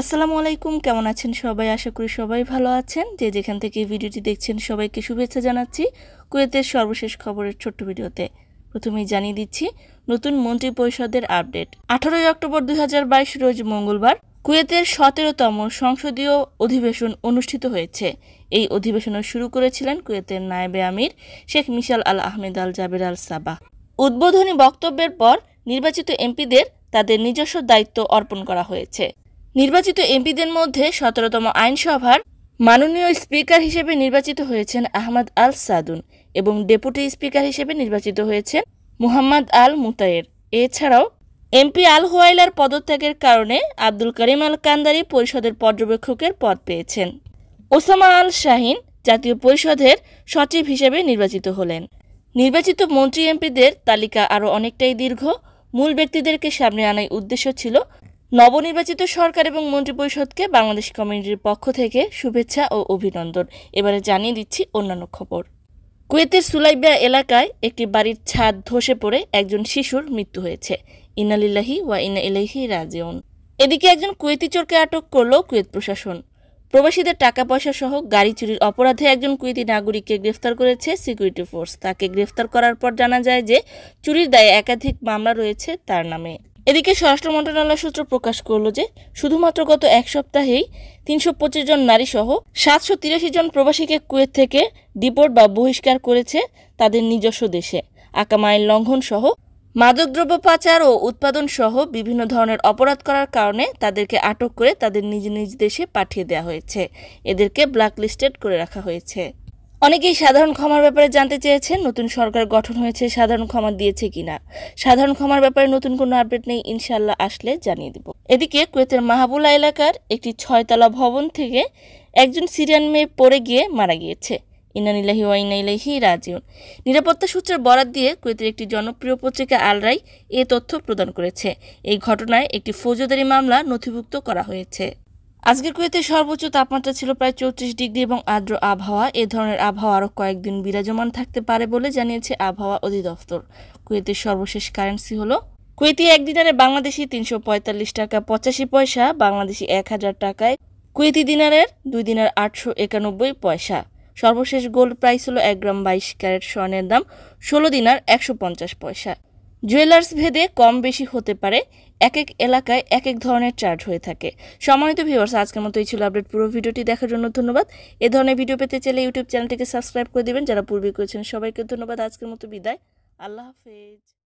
আসসালামু আলাইকুম কেমন আছেন সবাই আশা করি সবাই ভালো আছেন যে যেখান থেকে ভিডিওটি দেখছেন সবাইকে শুভেচ্ছা জানাচ্ছি কুয়েতের সর্বশেষ খবরের ছোট্ট ভিডিওতে প্রথমেই জানিয়ে দিচ্ছি নতুন মন্ত্রী পরিষদের আপডেট আঠারোই অক্টোবর দুই রোজ মঙ্গলবার কুয়েতের সতেরোতম সংসদীয় অধিবেশন অনুষ্ঠিত হয়েছে এই অধিবেশনও শুরু করেছিলেন কুয়েতের নায়েবে আমির Sheikh Mishal Al Ahmed Al Jaber Al Sabah উদ্বোধনী বক্তব্যের পর নির্বাচিত এমপিদের তাদের নিজস্ব দায়িত্ব অর্পণ করা হয়েছে নির্বাচিত এমপিদের মধ্যে সতেরোতম আইনসভার মাননীয় স্পিকার হিসেবে নির্বাচিত হয়েছেন আহমদ আল সাদুন এবং ডেপুটি স্পিকার হিসেবে নির্বাচিত হয়েছেন মুহাম্মদ আল মুতায়ের এছাড়াও এমপি আল হোয়াইলার পদত্যাগের কারণে আব্দুল করিম আল কান্দারি পরিষদের পর্যবেক্ষকের পদ পেয়েছেন ওসামা আল শাহিন জাতীয় পরিষদের সচিব হিসেবে নির্বাচিত হলেন নির্বাচিত মন্ত্রী এমপিদের তালিকা আরও অনেকটাই দীর্ঘ মূল ব্যক্তিদেরকে সামনে আনাই উদ্দেশ্য ছিল নবনির্বাচিত সরকার এবং মন্ত্রিপরিষদকে বাংলাদেশ কমিউনিটির পক্ষ থেকে শুভেচ্ছা ও অভিনন্দন এবারে জানিয়ে দিচ্ছি অন্যান্য খবর কুয়েতের সুলাইবিয়া এলাকায় একটি বাড়ির ছাদ ধসে পড়ে একজন শিশুর মৃত্যু হয়েছে ইনালিল্লাহি ওয়া ইনা ইলাইহি রাজিউন এদিকে একজন কুয়েতি চোরকে আটক করল কুয়েত প্রশাসন প্রবাসীদের টাকা পয়সা সহ গাড়ি চুরির অপরাধে একজন কুয়েতি নাগরিককে গ্রেফতার করেছে সিকিউরিটি ফোর্স তাকে গ্রেফতার করার পর জানা যায় যে চুরির দায়ে একাধিক মামলা রয়েছে তার নামে এদিকে স্বরাষ্ট্র মন্ত্রণালয় সূত্র প্রকাশ করল যে শুধুমাত্র গত এক সপ্তাহেই তিনশো পঁচিশ জন নারীসহ সাতশো তিরাশি জন প্রবাসীকে কুয়েত থেকে ডিপোর্ট বা বহিষ্কার করেছে তাদের নিজস্ব দেশে আকাম আইন লঙ্ঘন সহ মাদকদ্রব্য পাচার ও উৎপাদন সহ বিভিন্ন ধরনের অপরাধ করার কারণে তাদেরকে আটক করে তাদের নিজ নিজ দেশে পাঠিয়ে দেওয়া হয়েছে এদেরকে ব্ল্যাকলিস্টেড করে রাখা হয়েছে অনেকেই সাধারণ ক্ষমার ব্যাপারে জানতে চেয়েছেন নতুন সরকার গঠন হয়েছে সাধারণ ক্ষমা দিয়েছে কিনা সাধারণ ক্ষমার ব্যাপারে নতুন কোনো আপডেট নেই ইনশাল্লাহ আসলে জানিয়ে দেব এদিকে কুয়েতের মাহাবুলা এলাকার একটি ছয়তলা ভবন থেকে একজন সিরিয়ান মেয়ে পড়ে গিয়ে মারা গিয়েছে ইনানিলাহি ওয়াইনাইলাহি রাজিউন নিরাপত্তা সূত্রের বরাত দিয়ে কুয়েতের একটি জনপ্রিয় পত্রিকা আলরাই এ তথ্য প্রদান করেছে এই ঘটনায় একটি ফৌজদারি মামলা নথিভুক্ত করা হয়েছে আজকের কুয়েতে সর্বোচ্চ তাপমাত্রা ছিল প্রায় চৌত্রিশ ডিগ্রি এবং আর্দ্র আবহাওয়া এ ধরনের আবহাওয়া আরও কয়েকদিন বিরাজমান থাকতে পারে বলে জানিয়েছে আবহাওয়া অধিদপ্তর কুয়েতের সর্বশেষ কারেন্সি হলো কুয়েতি এক দিনারে বাংলাদেশি তিনশো পঁয়তাল্লিশ টাকা পঁচাশি পয়সা বাংলাদেশি এক হাজার টাকায় কুয়েতি দিনারের দুই দিনার আটশো একানব্বই পয়সা সর্বশেষ গোল্ড প্রাইস হলো এক গ্রাম বাইশ ক্যারেট স্বর্ণের দাম ষোলো দিনার একশো পঞ্চাশ পয়সা জুয়েলার্স ভেদে কম বেশি হতে পারে এক এক এলাকায় এক এক ধরনের চার্জ হয়ে থাকে সম্মানিত ভিউয়ার্স আজকের মতো এই ছিল আপডেট পুরো ভিডিওটি দেখার জন্য ধন্যবাদ এ ধরনের ভিডিও পেতে চাইলে ইউটিউব চ্যানেলটিকে সাবস্ক্রাইব করে দেবেন যারা পূর্বে করেছেন সবাইকে ধন্যবাদ আজকের মতো বিদায় আল্লাহ হাফেজ